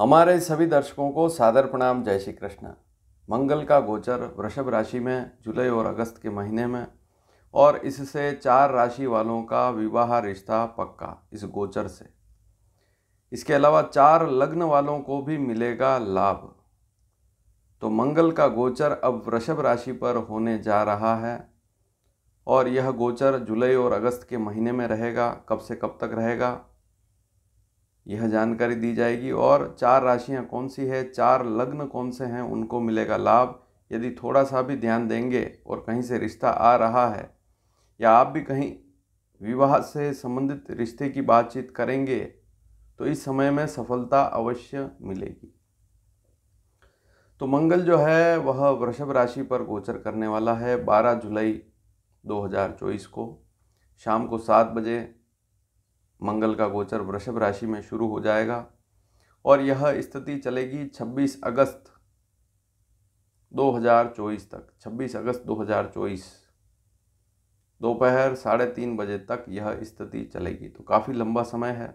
हमारे सभी दर्शकों को सादर प्रणाम जय श्री कृष्ण मंगल का गोचर वृषभ राशि में जुलाई और अगस्त के महीने में और इससे चार राशि वालों का विवाह रिश्ता पक्का इस गोचर से इसके अलावा चार लग्न वालों को भी मिलेगा लाभ तो मंगल का गोचर अब वृषभ राशि पर होने जा रहा है और यह गोचर जुलाई और अगस्त के महीने में रहेगा कब से कब तक रहेगा यह जानकारी दी जाएगी और चार राशियाँ कौन सी है चार लग्न कौन से हैं उनको मिलेगा लाभ यदि थोड़ा सा भी ध्यान देंगे और कहीं से रिश्ता आ रहा है या आप भी कहीं विवाह से संबंधित रिश्ते की बातचीत करेंगे तो इस समय में सफलता अवश्य मिलेगी तो मंगल जो है वह वृषभ राशि पर गोचर करने वाला है 12 जुलाई 2024 को शाम को सात बजे मंगल का गोचर वृषभ राशि में शुरू हो जाएगा और यह स्थिति चलेगी 26 अगस्त 2024 तक 26 अगस्त 2024 दोपहर साढ़े तीन बजे तक यह स्थिति चलेगी तो काफ़ी लंबा समय है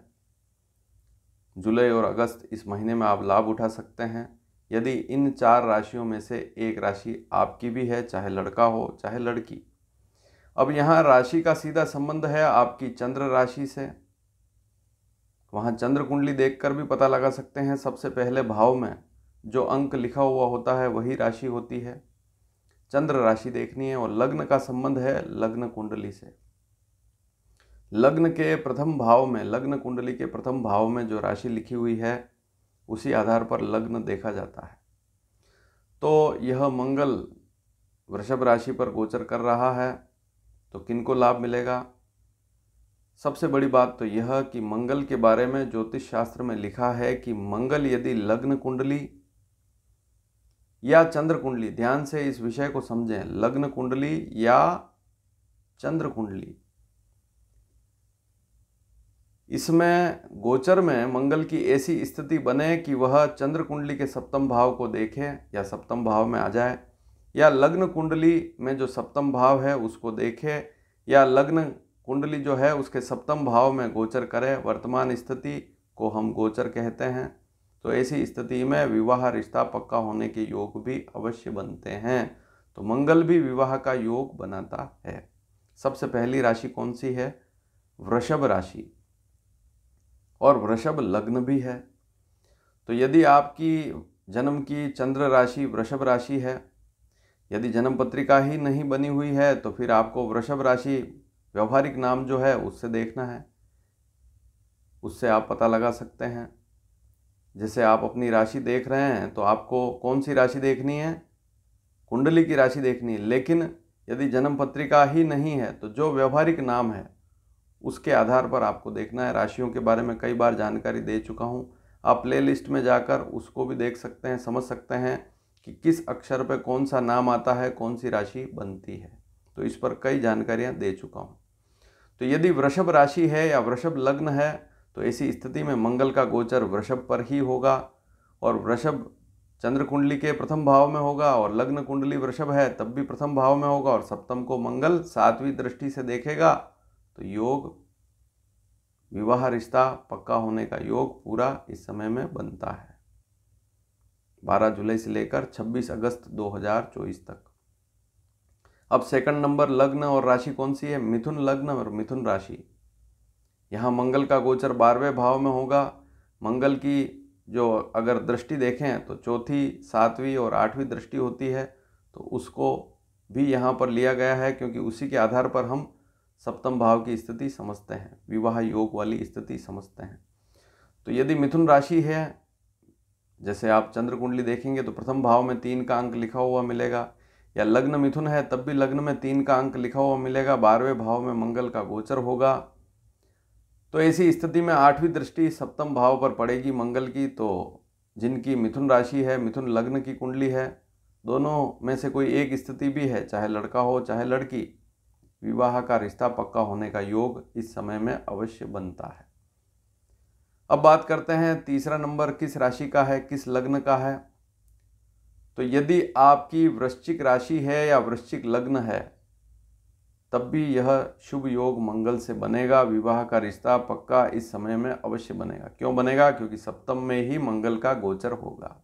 जुलाई और अगस्त इस महीने में आप लाभ उठा सकते हैं यदि इन चार राशियों में से एक राशि आपकी भी है चाहे लड़का हो चाहे लड़की अब यहाँ राशि का सीधा संबंध है आपकी चंद्र राशि से वहाँ चंद्र कुंडली देखकर भी पता लगा सकते हैं सबसे पहले भाव में जो अंक लिखा हुआ होता है वही राशि होती है चंद्र राशि देखनी है और लग्न का संबंध है लग्न कुंडली से लग्न के प्रथम भाव में लग्न कुंडली के प्रथम भाव में जो राशि लिखी हुई है उसी आधार पर लग्न देखा जाता है तो यह मंगल वृषभ राशि पर गोचर कर रहा है तो किनको लाभ मिलेगा सबसे बड़ी बात तो यह कि मंगल के बारे में ज्योतिष शास्त्र में लिखा है कि मंगल यदि लग्न कुंडली या चंद्र कुंडली ध्यान से इस विषय को समझें लग्न कुंडली या चंद्र कुंडली इसमें गोचर में मंगल की ऐसी स्थिति बने कि वह चंद्र कुंडली के सप्तम भाव को देखे या सप्तम भाव में आ जाए या लग्न कुंडली में जो सप्तम भाव है उसको देखे या लग्न कुंडली जो है उसके सप्तम भाव में गोचर करे वर्तमान स्थिति को हम गोचर कहते हैं तो ऐसी स्थिति में विवाह रिश्ता पक्का होने के योग भी अवश्य बनते हैं तो मंगल भी विवाह का योग बनाता है सबसे पहली राशि कौन सी है वृषभ राशि और वृषभ लग्न भी है तो यदि आपकी जन्म की चंद्र राशि वृषभ राशि है यदि जन्म पत्रिका ही नहीं बनी हुई है तो फिर आपको वृषभ राशि व्यवहारिक नाम जो है उससे देखना है उससे आप पता लगा सकते हैं जैसे आप अपनी राशि देख रहे हैं तो आपको कौन सी राशि देखनी है कुंडली की राशि देखनी है लेकिन यदि जन्म पत्रिका ही नहीं है तो जो व्यवहारिक नाम है उसके आधार पर आपको देखना है राशियों के बारे में कई बार जानकारी दे चुका हूँ आप प्ले लिस्ट में जाकर उसको भी देख सकते हैं समझ सकते हैं कि किस अक्षर पर कौन सा नाम आता है कौन सी राशि बनती है तो इस पर कई जानकारियाँ दे चुका हूँ तो यदि वृषभ राशि है या वृषभ लग्न है तो ऐसी स्थिति में मंगल का गोचर वृषभ पर ही होगा और वृषभ चंद्र कुंडली के प्रथम भाव में होगा और लग्न कुंडली वृषभ है तब भी प्रथम भाव में होगा और सप्तम को मंगल सातवीं दृष्टि से देखेगा तो योग विवाह रिश्ता पक्का होने का योग पूरा इस समय में बनता है 12 जुलाई से लेकर 26 अगस्त 2024 तक अब सेकंड नंबर लग्न और राशि कौन सी है मिथुन लग्न और मिथुन राशि यहाँ मंगल का गोचर बारहवें भाव में होगा मंगल की जो अगर दृष्टि देखें तो चौथी सातवीं और आठवीं दृष्टि होती है तो उसको भी यहाँ पर लिया गया है क्योंकि उसी के आधार पर हम सप्तम भाव की स्थिति समझते हैं विवाह योग वाली स्थिति समझते हैं तो यदि मिथुन राशि है जैसे आप चंद्र कुंडली देखेंगे तो प्रथम भाव में तीन का अंक लिखा हुआ मिलेगा या लग्न मिथुन है तब भी लग्न में तीन का अंक लिखा हुआ मिलेगा बारहवें भाव में मंगल का गोचर होगा तो ऐसी स्थिति में आठवीं दृष्टि सप्तम भाव पर पड़ेगी मंगल की तो जिनकी मिथुन राशि है मिथुन लग्न की कुंडली है दोनों में से कोई एक स्थिति भी है चाहे लड़का हो चाहे लड़की विवाह का रिश्ता पक्का होने का योग इस समय में अवश्य बनता है अब बात करते हैं तीसरा नंबर किस राशि का है किस लग्न का है तो यदि आपकी वृश्चिक राशि है या वृश्चिक लग्न है तब भी यह शुभ योग मंगल से बनेगा विवाह का रिश्ता पक्का इस समय में अवश्य बनेगा क्यों बनेगा क्योंकि सप्तम में ही मंगल का गोचर होगा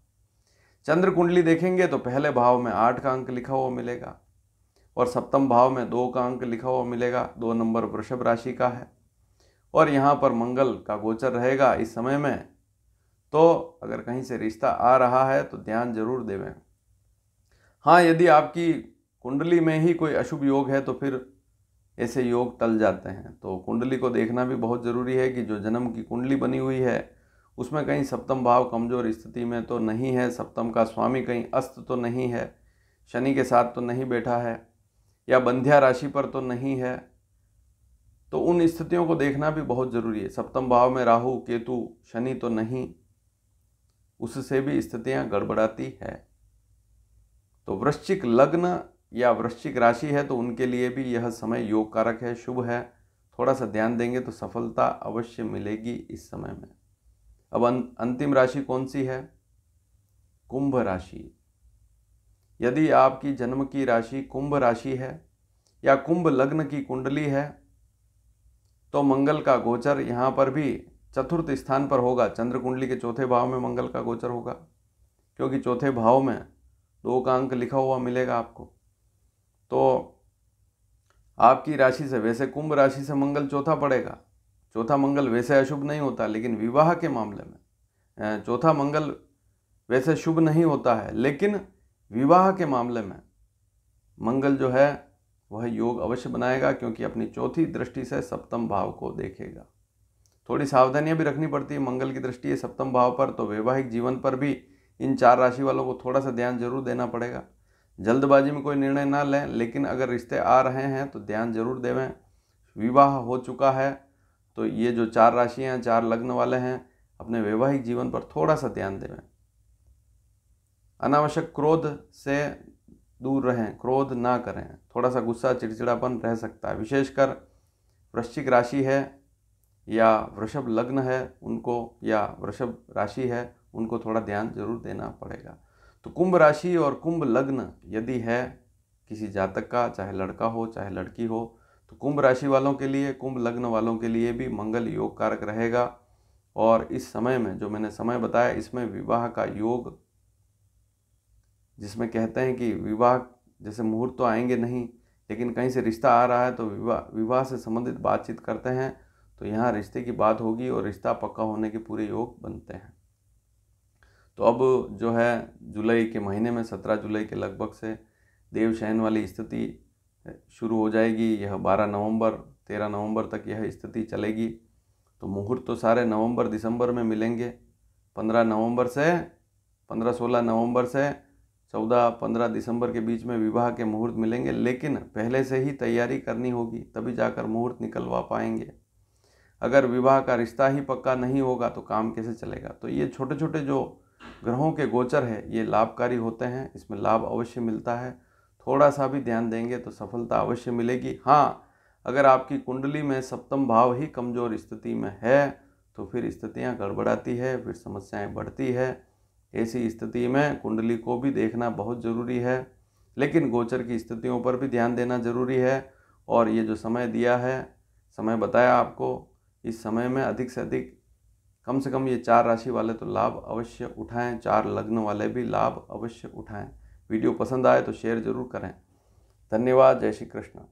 चंद्र कुंडली देखेंगे तो पहले भाव में आठ का अंक लिखा हुआ मिलेगा और सप्तम भाव में दो का अंक लिखा हुआ मिलेगा दो नंबर वृषभ राशि का है और यहाँ पर मंगल का गोचर रहेगा इस समय में तो अगर कहीं से रिश्ता आ रहा है तो ध्यान जरूर देवें हाँ यदि आपकी कुंडली में ही कोई अशुभ योग है तो फिर ऐसे योग टल जाते हैं तो कुंडली को देखना भी बहुत ज़रूरी है कि जो जन्म की कुंडली बनी हुई है उसमें कहीं सप्तम भाव कमज़ोर स्थिति में तो नहीं है सप्तम का स्वामी कहीं अस्त तो नहीं है शनि के साथ तो नहीं बैठा है या बंध्या राशि पर तो नहीं है तो उन स्थितियों को देखना भी बहुत ज़रूरी है सप्तम भाव में राहु केतु शनि तो नहीं उससे भी स्थितियां गड़बड़ाती है तो वृश्चिक लग्न या वृश्चिक राशि है तो उनके लिए भी यह समय योग कारक है शुभ है थोड़ा सा ध्यान देंगे तो सफलता अवश्य मिलेगी इस समय में अब अं-, अंतिम राशि कौन सी है कुंभ राशि यदि आपकी जन्म की राशि कुंभ राशि है या कुंभ लग्न की कुंडली है तो मंगल का गोचर यहाँ पर भी चतुर्थ स्थान पर होगा चंद्र कुंडली के चौथे भाव में मंगल का गोचर होगा क्योंकि चौथे भाव में दो का अंक लिखा हुआ मिलेगा आपको तो आपकी राशि से वैसे कुंभ राशि से मंगल चौथा पड़ेगा चौथा मंगल वैसे अशुभ नहीं होता लेकिन विवाह के मामले में चौथा मंगल वैसे शुभ नहीं होता है लेकिन विवाह के मामले में मंगल जो है वह योग अवश्य बनाएगा क्योंकि अपनी चौथी दृष्टि से सप्तम भाव को देखेगा थोड़ी सावधानियाँ भी रखनी पड़ती है मंगल की दृष्टि है सप्तम भाव पर तो वैवाहिक जीवन पर भी इन चार राशि वालों को थोड़ा सा ध्यान जरूर देना पड़ेगा जल्दबाजी में कोई निर्णय ना लें लेकिन अगर रिश्ते आ रहे हैं तो ध्यान जरूर देवें विवाह हो चुका है तो ये जो चार राशियाँ हैं चार लग्न वाले हैं अपने वैवाहिक जीवन पर थोड़ा सा ध्यान देवें अनावश्यक क्रोध से दूर रहें क्रोध ना करें थोड़ा सा गुस्सा चिड़चिड़ापन रह सकता है विशेषकर वृश्चिक राशि है या वृषभ लग्न है उनको या वृषभ राशि है उनको थोड़ा ध्यान जरूर देना पड़ेगा तो कुंभ राशि और कुंभ लग्न यदि है किसी जातक का चाहे लड़का हो चाहे लड़की हो तो कुंभ राशि वालों के लिए कुंभ लग्न वालों के लिए भी मंगल योग कारक रहेगा और इस समय में जो मैंने समय बताया इसमें विवाह का योग जिसमें कहते हैं कि विवाह जैसे मुहूर्त तो आएंगे नहीं लेकिन कहीं से रिश्ता आ रहा है तो विवाह विवाह से संबंधित बातचीत करते हैं तो यहाँ रिश्ते की बात होगी और रिश्ता पक्का होने के पूरे योग बनते हैं तो अब जो है जुलाई के महीने में सत्रह जुलाई के लगभग से देवशयन वाली स्थिति शुरू हो जाएगी यह बारह नवंबर तेरह नवंबर तक यह स्थिति चलेगी तो मुहूर्त तो सारे नवंबर दिसंबर में मिलेंगे पंद्रह नवंबर से पंद्रह सोलह नवंबर से चौदह पंद्रह दिसंबर के बीच में विवाह के मुहूर्त मिलेंगे लेकिन पहले से ही तैयारी करनी होगी तभी जाकर मुहूर्त निकलवा पाएंगे अगर विवाह का रिश्ता ही पक्का नहीं होगा तो काम कैसे चलेगा तो ये छोटे छोटे जो ग्रहों के गोचर है ये लाभकारी होते हैं इसमें लाभ अवश्य मिलता है थोड़ा सा भी ध्यान देंगे तो सफलता अवश्य मिलेगी हाँ अगर आपकी कुंडली में सप्तम भाव ही कमज़ोर स्थिति में है तो फिर स्थितियाँ गड़बड़ाती है फिर समस्याएँ बढ़ती है ऐसी स्थिति में कुंडली को भी देखना बहुत ज़रूरी है लेकिन गोचर की स्थितियों पर भी ध्यान देना ज़रूरी है और ये जो समय दिया है समय बताया आपको इस समय में अधिक से अधिक कम से कम ये चार राशि वाले तो लाभ अवश्य उठाएं चार लग्न वाले भी लाभ अवश्य उठाएं वीडियो पसंद आए तो शेयर जरूर करें धन्यवाद जय श्री कृष्ण